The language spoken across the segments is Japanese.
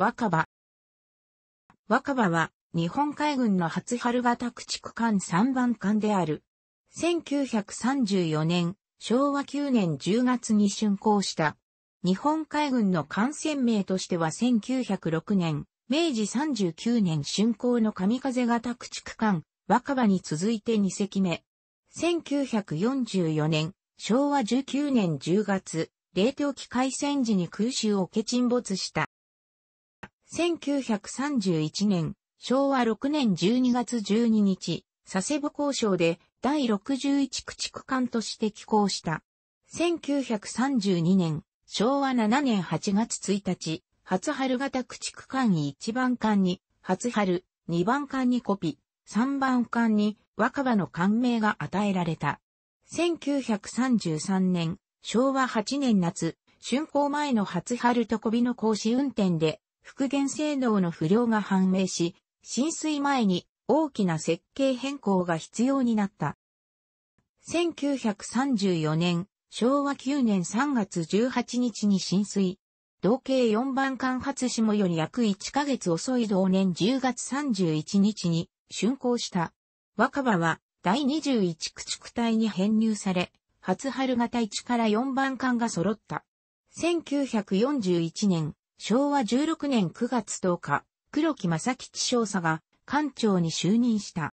若葉。若葉は、日本海軍の初春型駆逐艦3番艦である。1934年、昭和9年10月に竣工した。日本海軍の艦船名としては1906年、明治39年竣工の神風型駆逐艦、若葉に続いて2隻目。1944年、昭和19年10月、冷凍機海戦時に空襲を受け沈没した。1931年、昭和6年12月12日、佐世保交渉で第61駆逐艦として寄港した。1932年、昭和7年8月1日、初春型駆逐艦に1番艦に、初春、2番艦にコピ、3番艦に若葉の艦名が与えられた。1933年、昭和8年夏、春工前の初春とコビの講師運転で、復元性能の不良が判明し、浸水前に大きな設計変更が必要になった。1934年、昭和9年3月18日に浸水。同系4番間発下より約1ヶ月遅い同年10月31日に竣工した。若葉は第21駆逐隊に編入され、初春型1から4番間が揃った。1941年、昭和16年9月10日、黒木正吉少佐が艦長に就任した。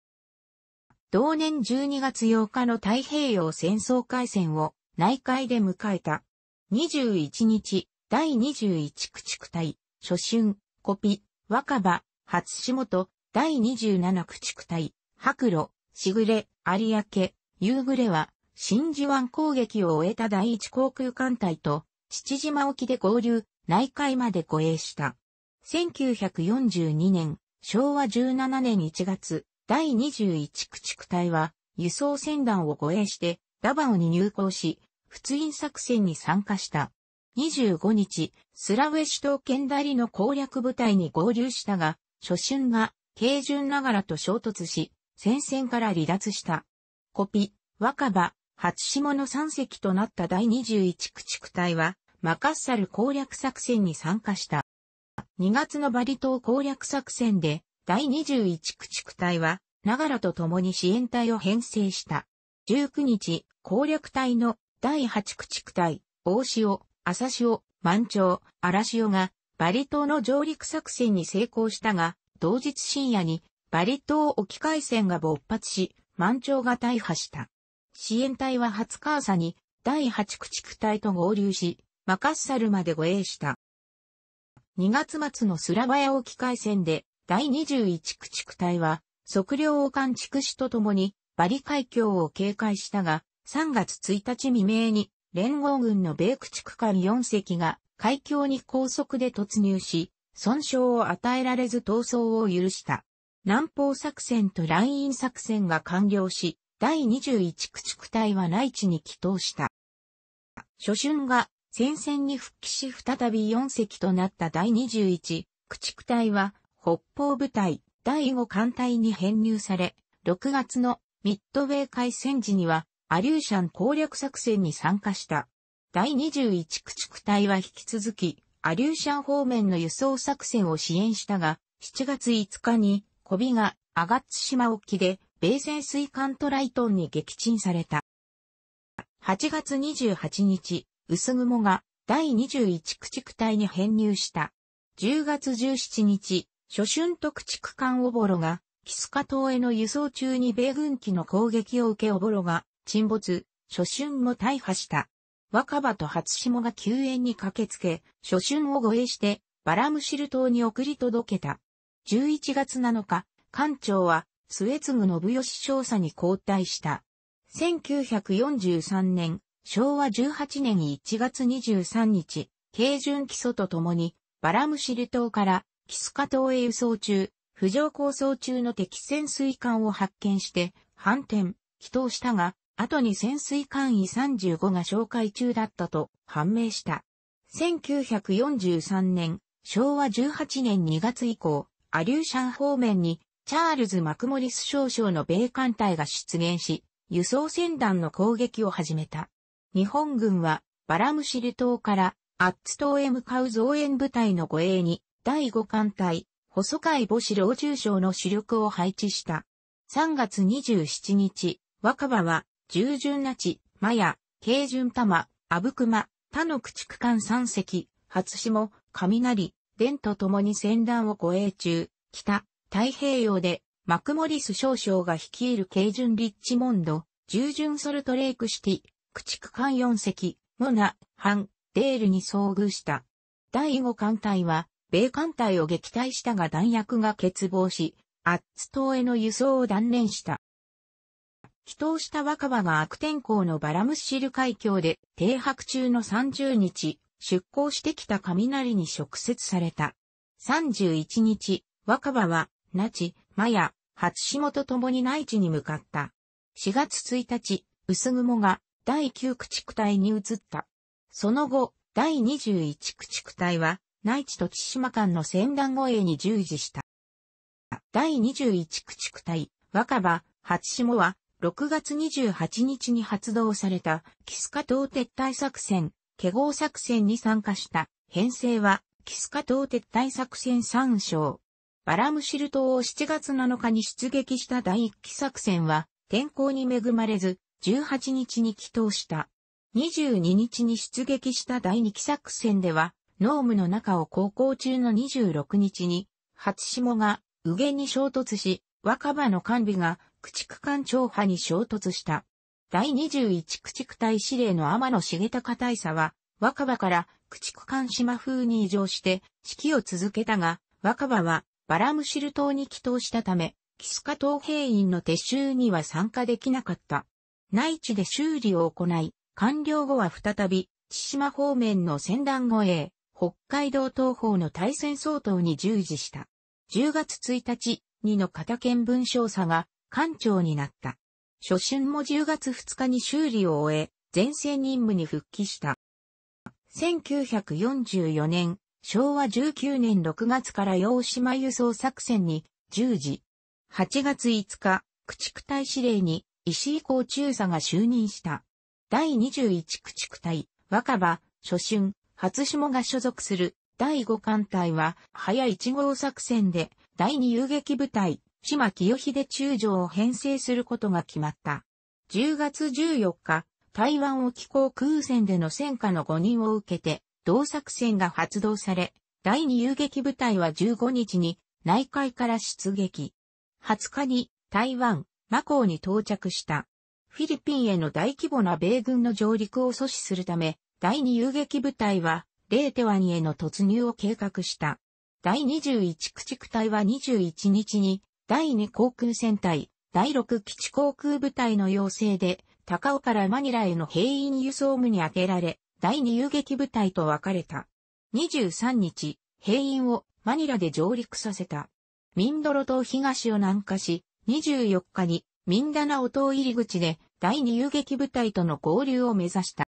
同年12月8日の太平洋戦争開戦を内海で迎えた。21日、第21駆逐隊、初春、コピ、若葉、初下と、第27駆逐隊、白露、しぐれ、有明、夕暮れは、真珠湾攻撃を終えた第一航空艦隊と、父島沖で合流、内海まで護衛した。1942年、昭和17年1月、第21駆逐隊は、輸送船団を護衛して、ダバオに入港し、仏印作戦に参加した。25日、スラウェシ島県ダリの攻略部隊に合流したが、初春が、軽順ながらと衝突し、戦線から離脱した。コピ、若葉、初下の三隻となった第21駆逐隊は、マカッサル攻略作戦に参加した。2月のバリ島攻略作戦で、第21駆逐隊は、長良と共に支援隊を編成した。19日、攻略隊の第8駆逐隊、大潮、朝潮、満潮、荒潮が、バリ島の上陸作戦に成功したが、同日深夜に、バリ島沖海戦が勃発し、満潮が大破した。支援隊は20日朝に、第8駆逐隊と合流し、マカッサルまで護衛した。2月末のスラバヤ沖海戦で第21駆逐隊は測量を艦築士とともにバリ海峡を警戒したが3月1日未明に連合軍の米駆逐艦4隻が海峡に高速で突入し損傷を与えられず逃走を許した。南方作戦とライン作戦が完了し、第21駆逐隊は内地に帰投した。初春が戦線に復帰し再び4隻となった第21駆逐隊は北方部隊第5艦隊に編入され、6月のミッドウェー海戦時にはアリューシャン攻略作戦に参加した。第21駆逐隊は引き続きアリューシャン方面の輸送作戦を支援したが、7月5日にコビがアガッツ島沖で米潜水艦トライトンに撃沈された。8月28日、薄雲が第21駆逐隊に編入した。10月17日、初春と駆逐艦おぼろが、キスカ島への輸送中に米軍機の攻撃を受けおぼろが沈没、初春も大破した。若葉と初下が救援に駆けつけ、初春を護衛して、バラムシル島に送り届けた。11月7日、艦長は、末継信義少佐に交代した。1943年、昭和18年1月23日、軽巡基礎とともに、バラムシル島からキスカ島へ輸送中、浮上構想中の敵潜水艦を発見して、反転、祈祷したが、後に潜水艦位35が紹介中だったと判明した。1943年、昭和18年2月以降、アリューシャン方面に、チャールズ・マクモリス少将の米艦隊が出現し、輸送船団の攻撃を始めた。日本軍はバラムシル島からアッツ島へ向かう増援部隊の護衛に第5艦隊、細海母子老中将の主力を配置した。3月27日、若葉は、従順那智、マヤ、軽順玉、阿武マ、他の駆逐艦3隻、初下、雷、伝と共に戦乱を護衛中、北、太平洋で、マクモリス少将が率いる軽順リッチモンド、従順ソルトレイクシティ、駆逐艦4隻、ムナ、ハン、デールに遭遇した。第5艦隊は、米艦隊を撃退したが弾薬が欠乏し、アッツ島への輸送を断念した。祈祷した若葉が悪天候のバラムシル海峡で停泊中の30日、出港してきた雷に直接された。31日、若葉は、ナチ、マヤ、初島と共に内地に向かった。4月1日、薄雲が第9駆逐隊に移った。その後、第21駆逐隊は、内地と千島間の戦団護衛に従事した。第21駆逐隊、若葉、初下は、6月28日に発動された、キスカ島撤退作戦、ケゴ作戦に参加した。編成は、キスカ島撤退作戦3章。バラムシル島を7月7日に出撃した第1期作戦は、天候に恵まれず、18日に帰投した。22日に出撃した第2期作戦では、ノームの中を航行中の26日に、初霜が、右下に衝突し、若葉の管理が、駆逐艦長派に衝突した。第21駆逐隊司令の天野茂隆大佐は、若葉から駆逐艦島風に移乗して指揮を続けたが、若葉はバラムシル島に帰投したため、キスカ島兵員の撤収には参加できなかった。内地で修理を行い、完了後は再び、千島方面の仙団護衛、北海道東方の対戦相当に従事した。10月1日にの片県文章差が艦長になった。初春も10月2日に修理を終え、前線任務に復帰した。1944年、昭和19年6月から洋島輸送作戦に従事。8月5日、駆逐隊司令に石井校中佐が就任した。第21駆逐隊、若葉、初春、初下が所属する第5艦隊は、早1号作戦で第2遊撃部隊、島清秀中将を編成することが決まった。10月14日、台湾沖航空戦での戦火の誤認を受けて、同作戦が発動され、第2遊撃部隊は15日に内海から出撃。20日に台湾、マコオに到着した。フィリピンへの大規模な米軍の上陸を阻止するため、第2遊撃部隊は、レーテワニへの突入を計画した。第21駆逐隊は21日に、第2航空戦隊、第6基地航空部隊の要請で、高尾からマニラへの兵員輸送部に当てられ、第2遊撃部隊と分かれた。23日、兵員をマニラで上陸させた。ミンドロ島東を南下し、24日にミンダナオ島入り口で第二遊撃部隊との合流を目指した。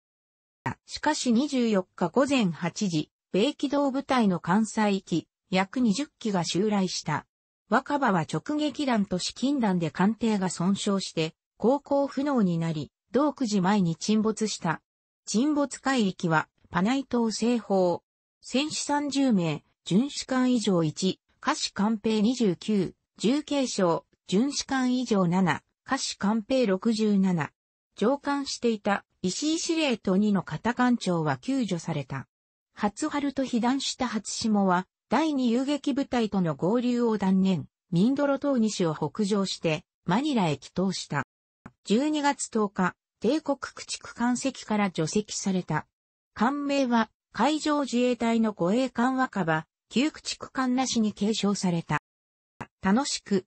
しかし24日午前8時、米機動部隊の関西域、約20機が襲来した。若葉は直撃弾と至近弾で艦艇が損傷して、航行不能になり、同9時前に沈没した。沈没海域は、パナイ島西方。戦士30名、巡視艦以上1、下士艦兵29、重軽傷、巡視艦以上7、下士艦兵67。上艦していた石井司令と2の片艦長は救助された。初春と被弾した初下は、第二遊撃部隊との合流を断念、ミンドロ島西を北上して、マニラへ帰投した。12月10日、帝国駆逐艦籍から除籍された。艦名は、海上自衛隊の護衛艦若葉、旧駆逐艦なしに継承された。楽しく、